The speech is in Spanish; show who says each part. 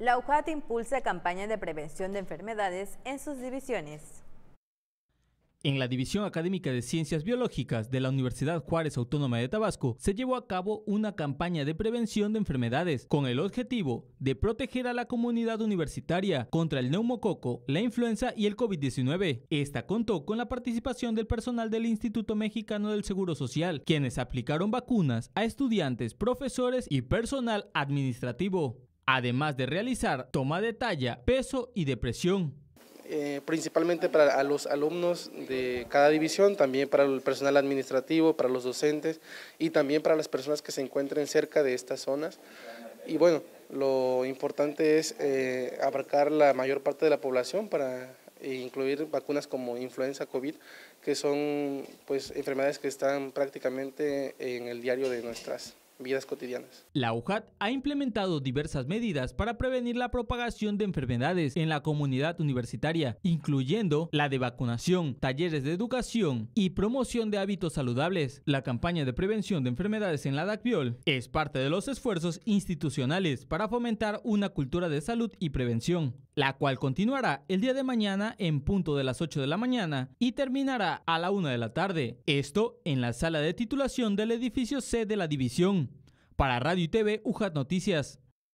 Speaker 1: La UJAT impulsa campañas de prevención de enfermedades en sus divisiones. En la División Académica de Ciencias Biológicas de la Universidad Juárez Autónoma de Tabasco se llevó a cabo una campaña de prevención de enfermedades con el objetivo de proteger a la comunidad universitaria contra el neumococo, la influenza y el COVID-19. Esta contó con la participación del personal del Instituto Mexicano del Seguro Social, quienes aplicaron vacunas a estudiantes, profesores y personal administrativo además de realizar toma de talla, peso y depresión.
Speaker 2: Eh, principalmente para los alumnos de cada división, también para el personal administrativo, para los docentes y también para las personas que se encuentren cerca de estas zonas. Y bueno, lo importante es eh, abarcar la mayor parte de la población para incluir vacunas como influenza, COVID, que son pues enfermedades que están prácticamente en el diario de nuestras vidas cotidianas.
Speaker 1: La UJAT ha implementado diversas medidas para prevenir la propagación de enfermedades en la comunidad universitaria, incluyendo la de vacunación, talleres de educación y promoción de hábitos saludables. La campaña de prevención de enfermedades en la DACVIOL es parte de los esfuerzos institucionales para fomentar una cultura de salud y prevención, la cual continuará el día de mañana en punto de las 8 de la mañana y terminará a la 1 de la tarde. Esto en la sala de titulación del edificio C de la división. Para Radio y TV, UJAT Noticias,